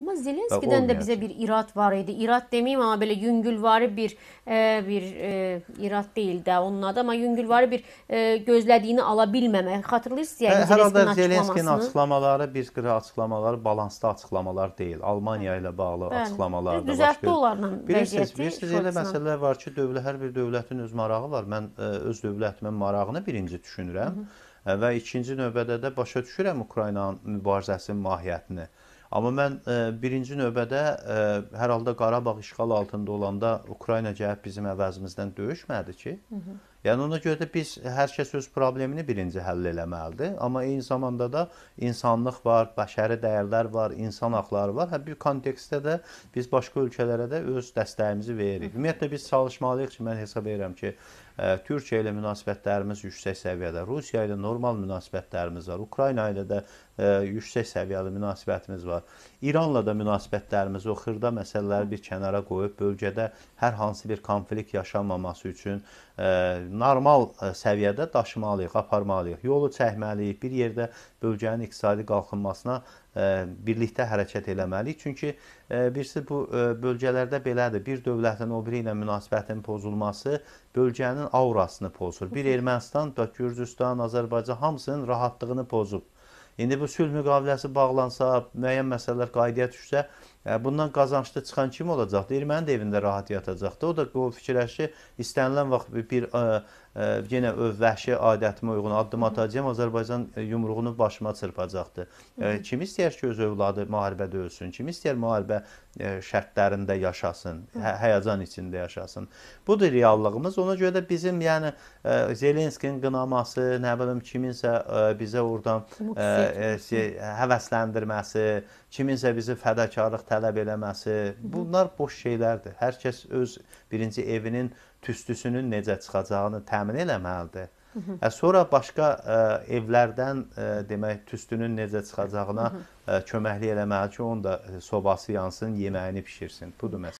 Amma Zelenskidən də bizə bir irad var idi. İrad deməyim, amma belə yüngülvari bir e, bir e, irad deyil də onun adı, amma yüngülvari bir e, gözlədiyini ala bilməmək. Xatırlayırsınız yəqin Zelenskinin açıqlamasını. Hər halda Zelenskinin açıqlamaları, bir qıra açıqlamaları balanslı açıqlamalar deyil. Almaniya ilə bağlı Bəli. açıqlamalar da başqa. onlarla bilirsiniz, bilirsiniz elə məsələlər var ki, dövlət hər bir dövlətin öz marağı var. Mən ə, e, öz dövlətimin marağını birinci düşünürəm Hı -hı. E, və ikinci növbədə də başa düşürəm Ukraynanın mübarizəsinin mahiyyətini. Amma mən ə, e, birinci növbədə ə, e, hər halda Qarabağ işğal altında olanda Ukrayna gəlib bizim əvəzimizdən döyüşmədi ki. Hı -hı. Yəni ona görə də biz hər kəs öz problemini birinci həll eləməlidir, amma eyni zamanda da insanlıq var, bəşəri dəyərlər var, insan haqları var. Hə bu kontekstdə də biz başqa ölkələrə də öz dəstəyimizi veririk. Ümumiyyətlə biz çalışmalıyıq ki, mən hesab edirəm ki, e, Türkiyə ilə münasibətlərimiz yüksək səviyyədə, Rusiya ilə normal münasibətlərimiz var, Ukrayna ilə də ə, e, yüksək səviyyəli münasibətimiz var. İranla da münasibətlərimiz o xırda məsələləri bir kənara qoyub bölgədə hər hansı bir konflikt yaşanmaması üçün ə, e, normal e, səviyyədə daşımalıyıq, aparmalıyıq, yolu çəkməliyik, bir yerdə bölgənin iqtisadi qalxınmasına e, birlikdə hərəkət eləməliyik. Çünki e, birisi bu bölgələrdə belədir. Bir dövlətin o biri ilə münasibətin pozulması bölgənin aurasını pozur. Bir Ermənistan, Gürcüstan, Azərbaycan hamısının rahatlığını pozub. İndi bu sülh müqaviləsi bağlansa, müəyyən məsələlər qaydaya düşsə, bundan qazançlı çıxan kim olacaqdı? Erməni də evində rahat yatacaqdı. O da o fikirləşir, istənilən vaxt bir ə, ə, yenə öv vəhşi adətimə uyğun addım atacağam, Azərbaycan yumruğunu başıma çırpacaqdı. Ə, kim istəyər ki, öz övladı müharibədə ölsün, kim istəyər müharibə ə, şərtlərində yaşasın, hə həyəcan içində yaşasın. Budur reallığımız. Ona görə də bizim yəni ə, Zelenskinin qınaması, nə bilim kiminsə ə, bizə oradan ə, ə, şey, həvəsləndirməsi, kiminsə bizi fədakarlıq tələb eləməsi, bunlar boş şeylərdir. Hər kəs öz birinci evinin tüstüsünün necə çıxacağını təmin eləməlidir. Və e, sonra başqa ə, e, evlərdən ə, e, demək tüstünün necə çıxacağına ə, köməklik eləməli ki, onun da sobası yansın, yeməyini bişirsin. Budur məsələ.